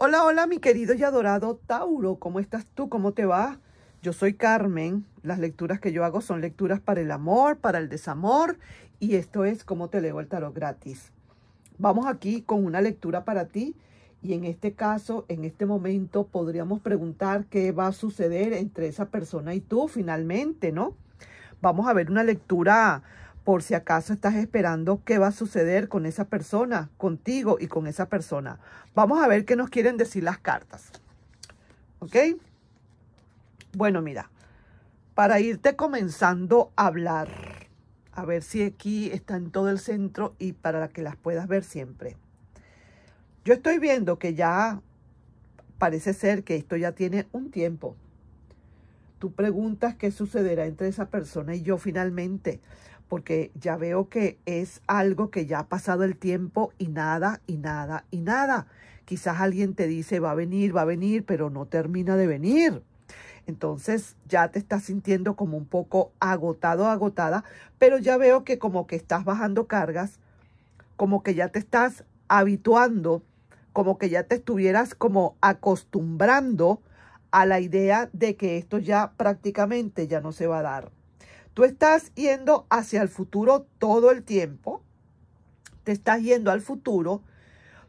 Hola, hola, mi querido y adorado Tauro, ¿cómo estás tú? ¿Cómo te va? Yo soy Carmen, las lecturas que yo hago son lecturas para el amor, para el desamor, y esto es cómo te leo el tarot gratis. Vamos aquí con una lectura para ti, y en este caso, en este momento, podríamos preguntar qué va a suceder entre esa persona y tú finalmente, ¿no? Vamos a ver una lectura por si acaso estás esperando qué va a suceder con esa persona, contigo y con esa persona. Vamos a ver qué nos quieren decir las cartas. ¿Ok? Bueno, mira, para irte comenzando a hablar, a ver si aquí está en todo el centro y para que las puedas ver siempre. Yo estoy viendo que ya parece ser que esto ya tiene un tiempo. Tú preguntas qué sucederá entre esa persona y yo finalmente porque ya veo que es algo que ya ha pasado el tiempo y nada, y nada, y nada. Quizás alguien te dice, va a venir, va a venir, pero no termina de venir. Entonces ya te estás sintiendo como un poco agotado, agotada, pero ya veo que como que estás bajando cargas, como que ya te estás habituando, como que ya te estuvieras como acostumbrando a la idea de que esto ya prácticamente ya no se va a dar. Tú estás yendo hacia el futuro todo el tiempo. Te estás yendo al futuro.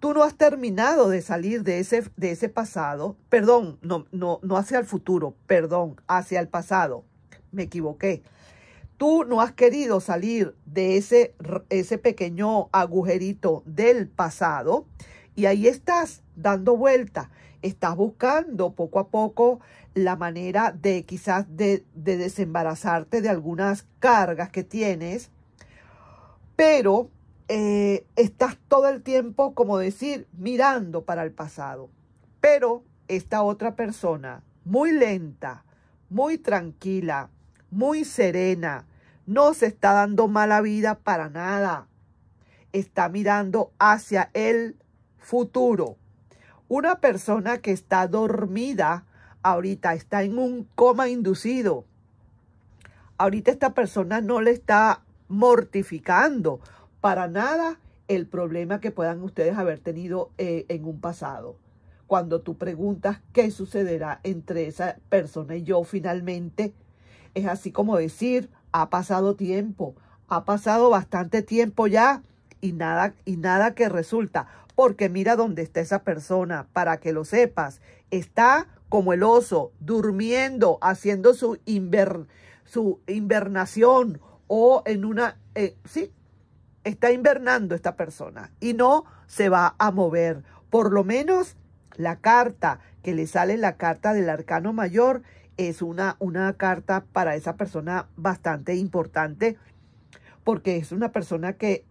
Tú no has terminado de salir de ese, de ese pasado. Perdón, no, no, no hacia el futuro, perdón, hacia el pasado. Me equivoqué. Tú no has querido salir de ese, ese pequeño agujerito del pasado. Y ahí estás dando vuelta. Estás buscando poco a poco la manera de quizás de, desembarazarte de algunas cargas que tienes, pero eh, estás todo el tiempo, como decir, mirando para el pasado. Pero esta otra persona, muy lenta, muy tranquila, muy serena, no se está dando mala vida para nada. Está mirando hacia el futuro. Una persona que está dormida ahorita está en un coma inducido. Ahorita esta persona no le está mortificando para nada el problema que puedan ustedes haber tenido eh, en un pasado. Cuando tú preguntas qué sucederá entre esa persona y yo finalmente, es así como decir, ha pasado tiempo, ha pasado bastante tiempo ya y nada, y nada que resulta porque mira dónde está esa persona, para que lo sepas. Está como el oso, durmiendo, haciendo su, su invernación o en una... Eh, sí, está invernando esta persona y no se va a mover. Por lo menos la carta que le sale, la carta del arcano mayor, es una, una carta para esa persona bastante importante porque es una persona que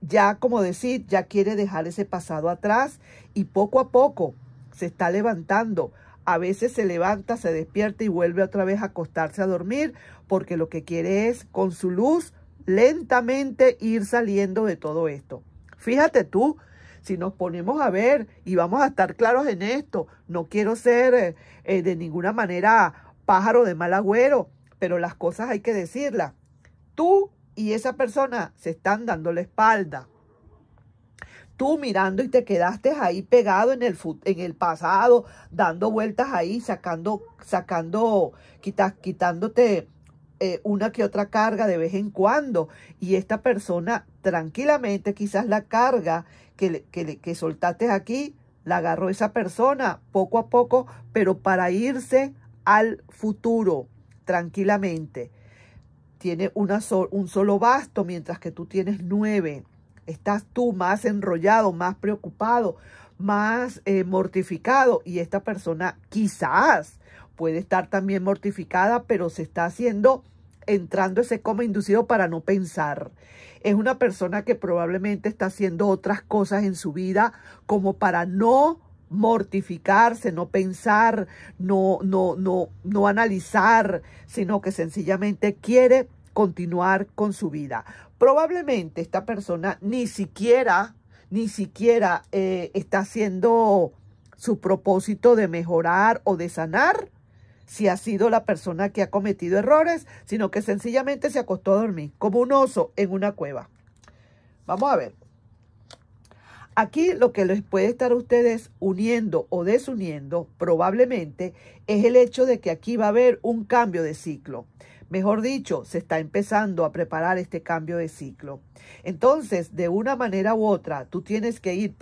ya como decir, ya quiere dejar ese pasado atrás y poco a poco se está levantando. A veces se levanta, se despierta y vuelve otra vez a acostarse a dormir porque lo que quiere es con su luz lentamente ir saliendo de todo esto. Fíjate tú, si nos ponemos a ver y vamos a estar claros en esto, no quiero ser eh, eh, de ninguna manera pájaro de mal agüero, pero las cosas hay que decirlas. Tú y esa persona se están dando la espalda. Tú mirando y te quedaste ahí pegado en el, en el pasado, dando vueltas ahí, sacando, sacando, quizás quitándote eh, una que otra carga de vez en cuando. Y esta persona tranquilamente, quizás la carga que, que, que soltaste aquí, la agarró esa persona poco a poco, pero para irse al futuro tranquilamente tiene un solo basto, mientras que tú tienes nueve. Estás tú más enrollado, más preocupado, más eh, mortificado y esta persona quizás puede estar también mortificada, pero se está haciendo entrando ese coma inducido para no pensar. Es una persona que probablemente está haciendo otras cosas en su vida como para no mortificarse, no pensar, no, no, no, no analizar, sino que sencillamente quiere continuar con su vida. Probablemente esta persona ni siquiera, ni siquiera eh, está haciendo su propósito de mejorar o de sanar si ha sido la persona que ha cometido errores, sino que sencillamente se acostó a dormir como un oso en una cueva. Vamos a ver. Aquí lo que les puede estar a ustedes uniendo o desuniendo probablemente es el hecho de que aquí va a haber un cambio de ciclo. Mejor dicho, se está empezando a preparar este cambio de ciclo. Entonces, de una manera u otra, tú tienes que ir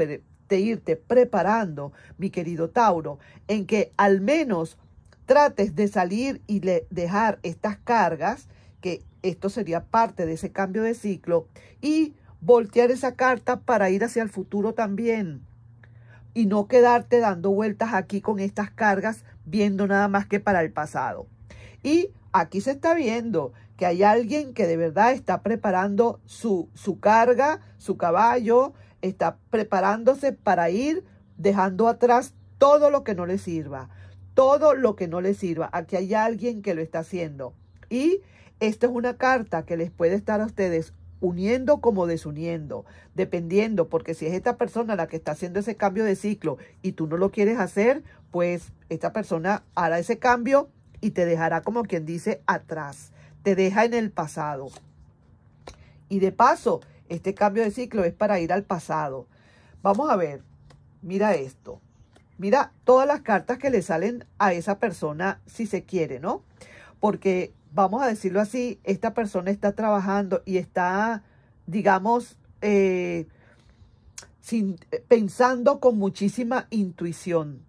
irte preparando, mi querido Tauro, en que al menos trates de salir y dejar estas cargas, que esto sería parte de ese cambio de ciclo, y voltear esa carta para ir hacia el futuro también. Y no quedarte dando vueltas aquí con estas cargas, viendo nada más que para el pasado. Y aquí se está viendo que hay alguien que de verdad está preparando su, su carga, su caballo, está preparándose para ir dejando atrás todo lo que no le sirva, todo lo que no le sirva. Aquí hay alguien que lo está haciendo. Y esta es una carta que les puede estar a ustedes uniendo como desuniendo, dependiendo, porque si es esta persona la que está haciendo ese cambio de ciclo y tú no lo quieres hacer, pues esta persona hará ese cambio y te dejará como quien dice atrás, te deja en el pasado. Y de paso, este cambio de ciclo es para ir al pasado. Vamos a ver, mira esto. Mira todas las cartas que le salen a esa persona si se quiere, ¿no? Porque vamos a decirlo así, esta persona está trabajando y está, digamos, eh, eh, pensando con muchísima intuición.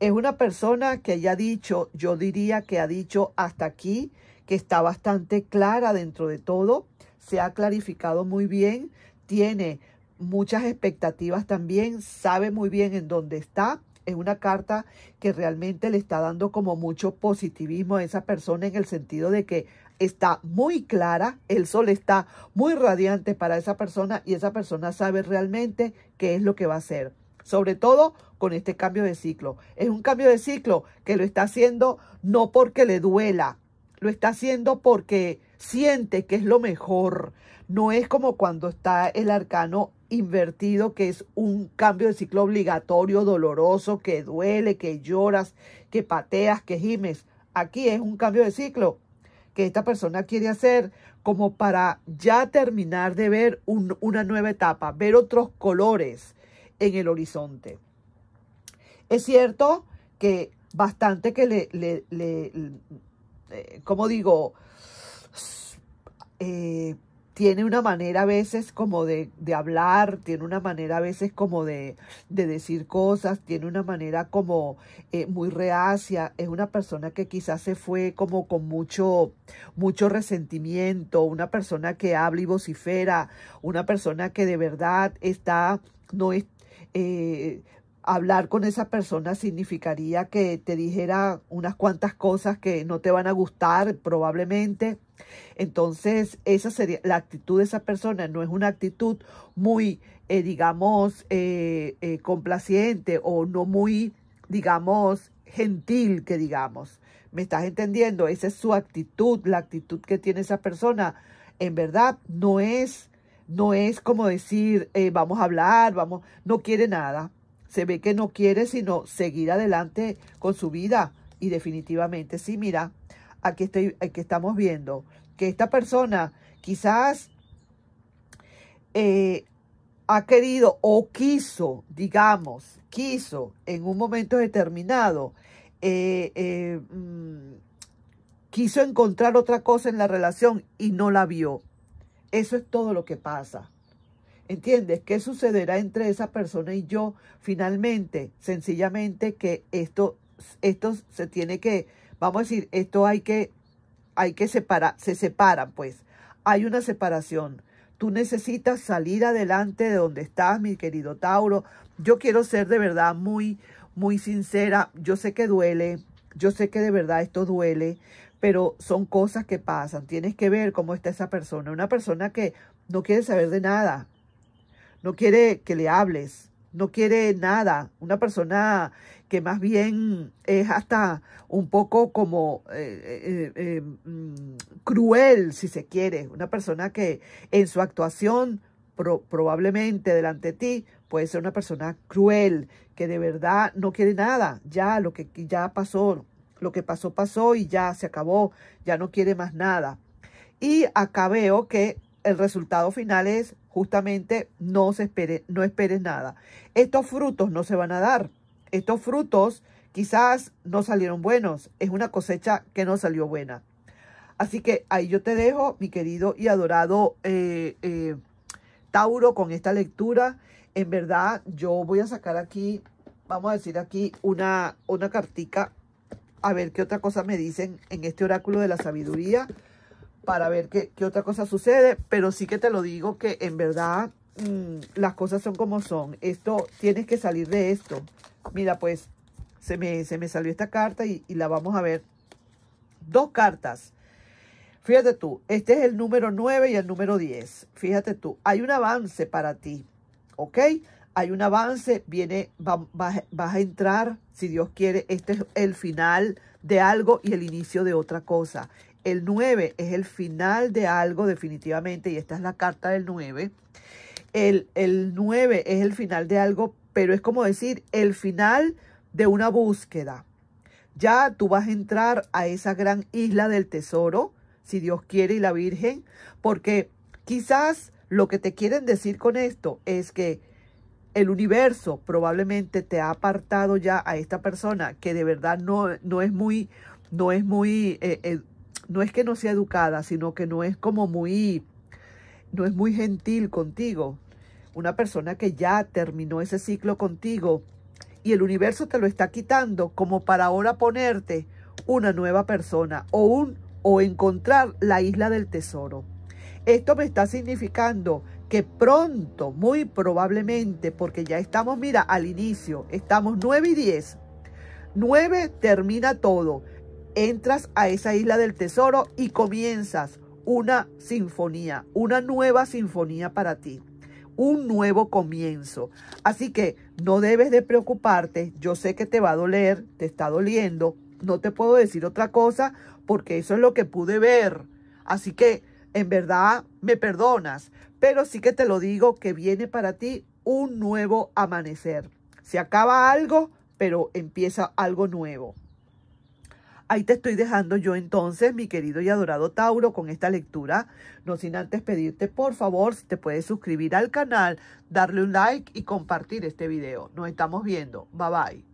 Es una persona que haya dicho, yo diría que ha dicho hasta aquí, que está bastante clara dentro de todo, se ha clarificado muy bien, tiene muchas expectativas también, sabe muy bien en dónde está es una carta que realmente le está dando como mucho positivismo a esa persona en el sentido de que está muy clara, el sol está muy radiante para esa persona y esa persona sabe realmente qué es lo que va a hacer. Sobre todo con este cambio de ciclo. Es un cambio de ciclo que lo está haciendo no porque le duela, lo está haciendo porque siente que es lo mejor. No es como cuando está el arcano invertido, que es un cambio de ciclo obligatorio, doloroso, que duele, que lloras, que pateas, que gimes. Aquí es un cambio de ciclo que esta persona quiere hacer como para ya terminar de ver una nueva etapa, ver otros colores en el horizonte. Es cierto que bastante que le, eh, como digo, eh, tiene una manera a veces como de, hablar, tiene una manera a veces como de, decir cosas, tiene una manera como eh, muy reacia, es una persona que quizás se fue como con mucho, mucho resentimiento, una persona que habla y vocifera, una persona que de verdad está, no es... Eh, hablar con esa persona significaría que te dijera unas cuantas cosas que no te van a gustar probablemente entonces, esa sería la actitud de esa persona, no es una actitud muy, eh, digamos, eh, eh, complaciente o no muy, digamos, gentil, que digamos. ¿Me estás entendiendo? Esa es su actitud, la actitud que tiene esa persona. En verdad, no es, no es como decir, vamos a hablar, vamos, no quiere nada. Se ve que no quiere, sino seguir adelante con su vida. Y definitivamente, sí, mira, aquí estoy, aquí estamos viendo que esta persona quizás eh, ha querido o quiso, digamos, quiso en un momento determinado, eh, eh, mm, quiso encontrar otra cosa en la relación y no la vio. Eso es todo lo que pasa. ¿Entiendes? ¿Qué sucederá entre esa persona y yo? Finalmente, sencillamente que esto, esto se tiene que vamos a decir, esto hay que, hay que separar, se separan pues, hay una separación. Tú necesitas salir adelante de donde estás, mi querido Tauro. Yo quiero ser de verdad muy, muy sincera. Yo sé que duele, yo sé que de verdad esto duele, pero son cosas que pasan. Tienes que ver cómo está esa persona. Una persona que no quiere saber de nada, no quiere que le hables, no quiere nada. Una persona que más bien es hasta un poco como eh, eh, eh, mm, cruel, si se quiere, una persona que en su actuación probablemente delante de ti puede ser una persona cruel, que de verdad no quiere nada, ya lo que ya pasó, lo que pasó pasó y ya se acabó, ya no quiere más nada. Y acá veo que el resultado final es justamente no se espere, no esperes nada. Estos frutos no se van a dar estos frutos quizás no salieron buenos. Es una cosecha que no salió buena. Así que ahí yo te dejo, mi querido y adorado eh, eh, Tauro, con esta lectura. En verdad, yo voy a sacar aquí, vamos a decir aquí, una, una cartica. A ver qué otra cosa me dicen en este oráculo de la sabiduría. Para ver qué, otra cosa sucede. Pero sí que te lo digo que en verdad mm, las cosas son como son. Esto, tienes que salir de esto. Mira, pues, se me, se me salió esta carta y, la vamos a ver. Dos cartas. Fíjate tú, este es el número 9 y el número 10. Fíjate tú, hay un avance para ti, ¿ok? Hay un avance, viene, vas a entrar, si Dios quiere, este es el final de algo y el inicio de otra cosa. El 9 es el final de algo definitivamente y esta es la carta del 9. El, el 9 es el final de algo pero es como decir el final de una búsqueda. Ya tú vas a entrar a esa gran isla del tesoro, si Dios quiere y la Virgen, porque quizás lo que te quieren decir con esto es que el universo probablemente te ha apartado ya a esta persona que de verdad no, no es muy, no es muy, eh, eh, no es que no sea educada, sino que no es como muy, no es muy gentil contigo, una persona que ya terminó ese ciclo contigo y el universo te lo está quitando como para ahora ponerte una nueva persona o, un, o encontrar la isla del tesoro. Esto me está significando que pronto, muy probablemente, porque ya estamos, mira, al inicio, estamos 9 y 10. 9 termina todo. Entras a esa isla del tesoro y comienzas una sinfonía, una nueva sinfonía para ti un nuevo comienzo. Así que no debes de preocuparte. Yo sé que te va a doler, te está doliendo. No te puedo decir otra cosa porque eso es lo que pude ver. Así que en verdad me perdonas, pero sí que te lo digo que viene para ti un nuevo amanecer. Se acaba algo, pero empieza algo nuevo. Ahí te estoy dejando yo entonces, mi querido y adorado Tauro, con esta lectura. No sin antes pedirte, por favor, si te puedes suscribir al canal, darle un like y compartir este video. Nos estamos viendo. Bye bye.